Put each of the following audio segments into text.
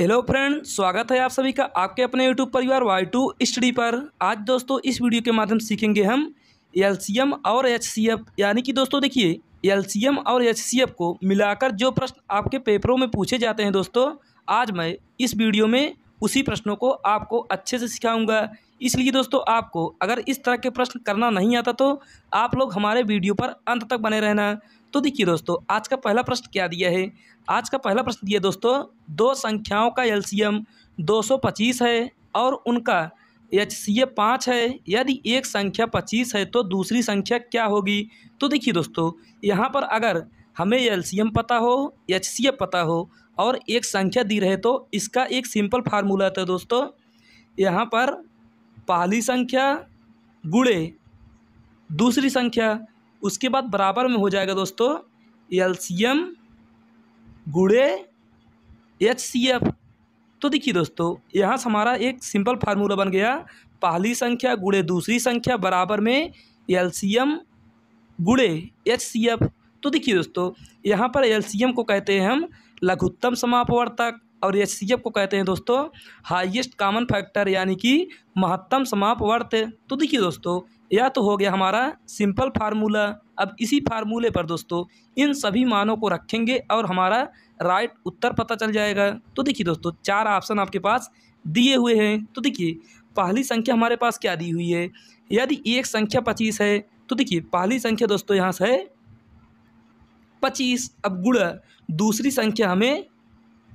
hello friend स्वागत है आप सभी का आपके अपने यूट्यूब परिवार वाई टू स्टडी पर आज दोस्तों इस वीडियो के माध्यम से सीखेंगे हम एलसीएम और एचसीएफ यानी कि दोस्तों देखिए एलसीएम और एचसीएफ को मिलाकर जो प्रश्न आपके पेपरों में पूछे जाते हैं दोस्तों आज मैं इस वीडियो में उसी प्रश्नों को आपको अच्छे से सिखाऊँगा इसलिए दोस्तों आपको अगर इस तरह के प्रश्न करना नहीं आता तो आप लोग हमारे वीडियो पर अंत तक बने रहना तो देखिए दोस्तों आज का पहला प्रश्न क्या दिया है आज का पहला प्रश्न दिया दोस्तों दो संख्याओं का सौ 225 है और उनका एच सी ए पाँच है यदि एक संख्या पच्चीस है तो दूसरी संख्या क्या होगी तो देखिए दोस्तों यहाँ पर अगर हमें एल सी एम पता हो एच सी ए पता हो और एक संख्या दी रहे तो इसका एक सिंपल फार्मूला था तो दोस्तों यहाँ पर पहली संख्या गुड़े दूसरी संख्या उसके बाद बराबर में हो जाएगा दोस्तों एल्शियम गुड़े एच सी एफ तो देखिए दोस्तों यहाँ से हमारा एक सिंपल फार्मूला बन गया पहली संख्या गुड़े दूसरी संख्या बराबर में एम गुड़े एच सी एफ तो देखिए दोस्तों यहाँ पर एल सी एम को कहते हैं हम लघुत्तम समापवर्तक और एच सी एफ को कहते हैं दोस्तों हाईएस्ट कॉमन फैक्टर यानी कि महत्तम समापवर्त तो देखिए दोस्तों यह तो हो गया हमारा सिंपल फार्मूला अब इसी फार्मूले पर दोस्तों इन सभी मानों को रखेंगे और हमारा राइट उत्तर पता चल जाएगा तो देखिए दोस्तों चार ऑप्शन आपके पास दिए हुए हैं तो देखिए पहली संख्या हमारे पास क्या दी हुई है यदि एक संख्या पच्चीस है तो देखिए पहली संख्या दोस्तों यहाँ से है पच्चीस अब गुड़ा दूसरी संख्या हमें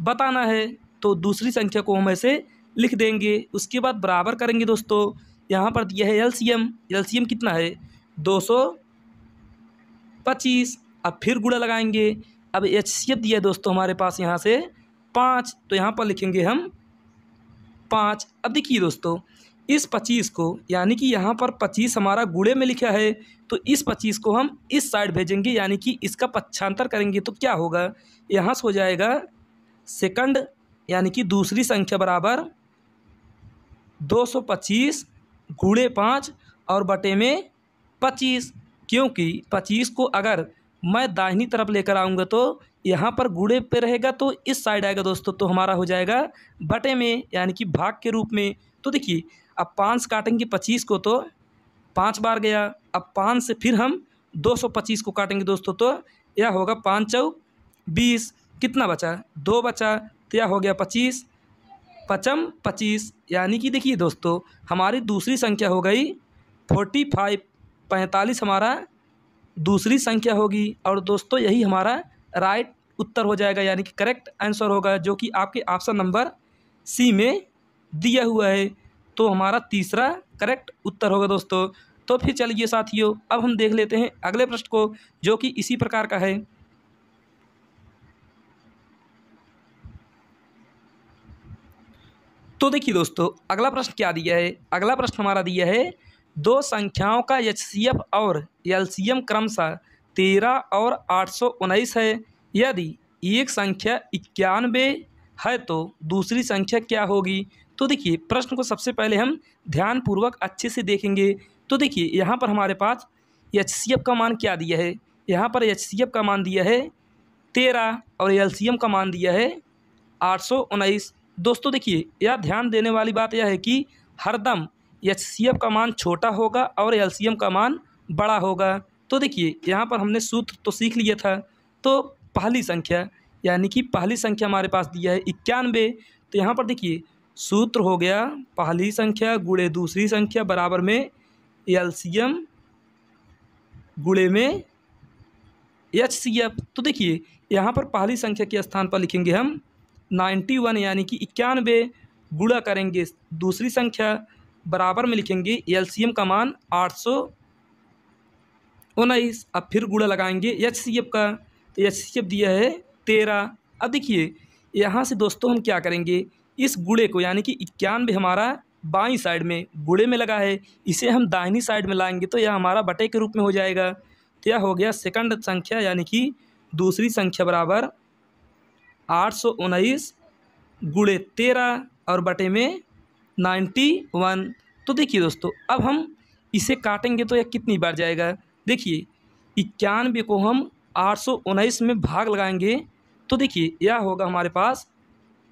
बताना है तो दूसरी संख्या को हम ऐसे लिख देंगे उसके बाद बराबर करेंगे दोस्तों यहाँ पर दिया है एलसीएम एलसीएम कितना है दो सौ पच्चीस अब फिर गुड़ा लगाएंगे अब एच सी एफ दिया है दोस्तों हमारे पास यहाँ से पाँच तो यहाँ पर लिखेंगे हम पाँच अब देखिए दोस्तों इस पच्चीस को यानी कि यहाँ पर पच्चीस हमारा गुड़े में लिखा है तो इस पच्चीस को हम इस साइड भेजेंगे यानी कि इसका पक्षांतर करेंगे तो क्या होगा यहाँ से हो जाएगा सेकंड यानी कि दूसरी संख्या बराबर दो सौ पच्चीस गुड़े पाँच और बटे में पच्चीस क्योंकि पच्चीस को अगर मैं दाहिनी तरफ लेकर आऊँगा तो यहाँ पर गुड़े पे रहेगा तो इस साइड आएगा दोस्तों तो हमारा हो जाएगा बटे में यानी कि भाग के रूप में तो देखिए अब पाँच काटेंगे पच्चीस को तो पाँच बार गया अब पाँच से फिर हम दो सौ पच्चीस को काटेंगे दोस्तों तो यह होगा पाँच चौ बीस कितना बचा दो बचा तो यह हो गया पच्चीस पचम पच्चीस यानी कि देखिए दोस्तों हमारी दूसरी संख्या हो गई फोर्टी फाइव पैंतालीस हमारा दूसरी संख्या होगी और दोस्तों यही हमारा राइट उत्तर हो जाएगा यानी कि करेक्ट आंसर होगा जो कि आपके ऑप्शन नंबर सी में दिया हुआ है तो हमारा तीसरा करेक्ट उत्तर होगा दोस्तों तो फिर चलिए साथियों अब हम देख लेते हैं अगले प्रश्न को जो कि इसी प्रकार का है तो देखिए दोस्तों अगला प्रश्न क्या दिया है अगला प्रश्न हमारा दिया है दो संख्याओं का एच और एल सी एम क्रमशः तेरह और आठ सौ उन्नीस है यदि एक संख्या इक्यानवे है तो दूसरी संख्या क्या होगी तो देखिए प्रश्न को सबसे पहले हम ध्यानपूर्वक अच्छे से देखेंगे तो देखिए यहाँ पर हमारे पास एच का मान क्या दिया है यहाँ पर एच का मान दिया है तेरह और एल का मान दिया है आठ सौ उन्नीस दोस्तों देखिए यह ध्यान देने वाली बात यह है कि हरदम एच का मान छोटा होगा और एल का मान बड़ा होगा तो देखिए यहाँ पर हमने सूत्र तो सीख लिया था तो पहली संख्या यानी कि पहली संख्या हमारे पास दिया है इक्यानवे तो यहाँ पर देखिए सूत्र हो गया पहली संख्या गुड़े दूसरी संख्या बराबर में एम गुड़े में एच सी एफ तो देखिए यहाँ पर पहली संख्या के स्थान पर लिखेंगे हम नाइन्टी वन यानी कि इक्यानवे गुड़ा करेंगे दूसरी संख्या बराबर में लिखेंगे एम का मान आठ सौ उन्नीस अब फिर गुड़ा लगाएंगे एच सी एफ का तो एच सी एफ दिया है तेरह अब देखिए यहाँ से दोस्तों हम क्या करेंगे इस गुड़े को यानी कि इक्यानवे हमारा बाई साइड में गुड़े में लगा है इसे हम दाहिनी साइड में लाएंगे तो यह हमारा बटे के रूप में हो जाएगा तो यह हो गया सेकंड संख्या यानी कि दूसरी संख्या बराबर आठ सौ उन्नीस गुड़े तेरह और बटे में नाइन्टी वन तो देखिए दोस्तों अब हम इसे काटेंगे तो यह कितनी बार जाएगा देखिए इक्यानवे को हम आठ सौ उन्नीस में भाग लगाएंगे तो देखिए यह होगा हमारे पास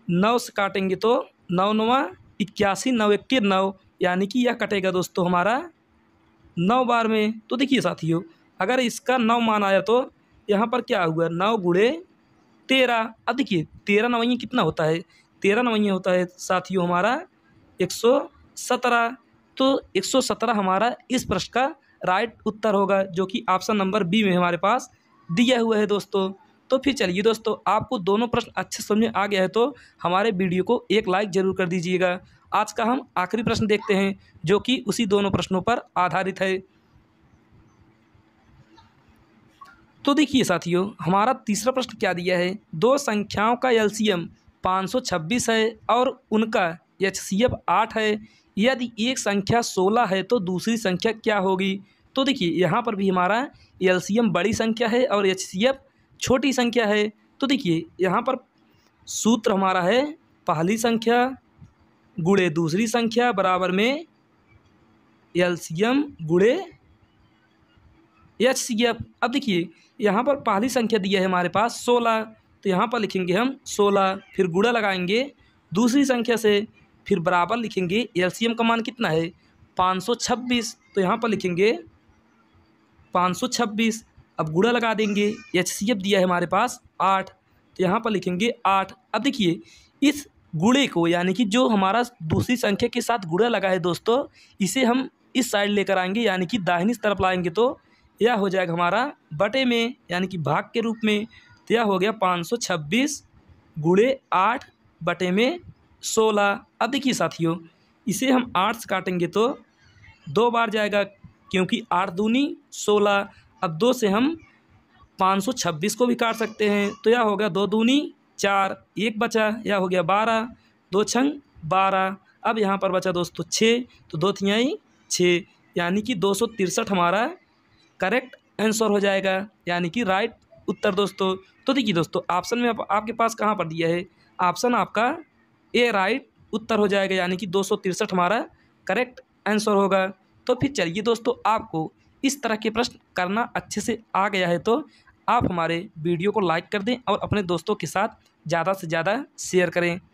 नौ से काटेंगे तो नौ नवा इक्यासी नौ इक्के नौ यानी कि यह या कटेगा दोस्तों हमारा नौ बार में तो देखिए साथियों अगर इसका नौ मान आया तो यहाँ पर क्या हुआ नौ गुड़े तेरह अब देखिए तेरह नवैया कितना होता है तेरह नवैया होता है साथियों हमारा एक सौ सत्रह तो एक सौ सत्रह हमारा इस प्रश्न का राइट उत्तर होगा जो कि ऑप्शन नंबर बी में हमारे पास दिया हुआ है दोस्तों तो फिर चलिए दोस्तों आपको दोनों प्रश्न अच्छे समझ में आ गया है तो हमारे वीडियो को एक लाइक ज़रूर कर दीजिएगा आज का हम आखिरी प्रश्न देखते हैं जो कि उसी दोनों प्रश्नों पर आधारित है तो देखिए साथियों हमारा तीसरा प्रश्न क्या दिया है दो संख्याओं का एलसीएम 526 है और उनका एच सी एफ आठ है यदि एक संख्या सोलह है तो दूसरी संख्या क्या होगी तो देखिए यहाँ पर भी हमारा एल बड़ी संख्या है और एच सी एफ छोटी संख्या है तो देखिए यहाँ पर सूत्र हमारा है पहली संख्या गुड़े दूसरी संख्या बराबर में एल सी एम गुड़े एच सी एफ अब देखिए यहाँ पर पहली संख्या दी है हमारे पास सोलह तो यहाँ पर लिखेंगे हम सोलह फिर गुड़ा लगाएंगे दूसरी संख्या से फिर बराबर लिखेंगे एल का मान कितना है पाँच सौ छब्बीस तो यहाँ पर लिखेंगे पाँच सौ छब्बीस अब गुड़ा लगा देंगे एच सी एफ दिया है हमारे पास आठ तो यहाँ पर लिखेंगे आठ अब देखिए इस गुड़े को यानी कि जो हमारा दूसरी संख्या के साथ गुड़ा लगा है दोस्तों इसे हम इस साइड लेकर आएंगे यानी कि दाहिनी तरफ लाएंगे तो यह हो जाएगा हमारा बटे में यानी कि भाग के रूप में तो यह हो गया पाँच सौ छब्बीस गुड़े आठ बटे में सोलह अब देखिए साथियों इसे हम आठ से काटेंगे तो दो बार जाएगा क्योंकि आठ दूनी सोलह अब दो से हम पाँच सौ छब्बीस को भी काट सकते हैं तो यह हो गया दो दूनी चार एक बचा यह हो गया बारह दो छंग बारह अब यहाँ पर बचा दोस्तों छः तो दो थियाई छः यानी कि दो सौ तिरसठ हमारा करेक्ट आंसर हो जाएगा यानी कि राइट उत्तर दोस्तों तो देखिए दोस्तों ऑप्शन में आप, आपके पास कहाँ पर दिया है ऑप्शन आपका ए राइट उत्तर हो जाएगा यानी कि दो हमारा करेक्ट आंसर होगा तो फिर चलिए दोस्तों आपको इस तरह के प्रश्न करना अच्छे से आ गया है तो आप हमारे वीडियो को लाइक कर दें और अपने दोस्तों के साथ ज़्यादा से ज़्यादा शेयर करें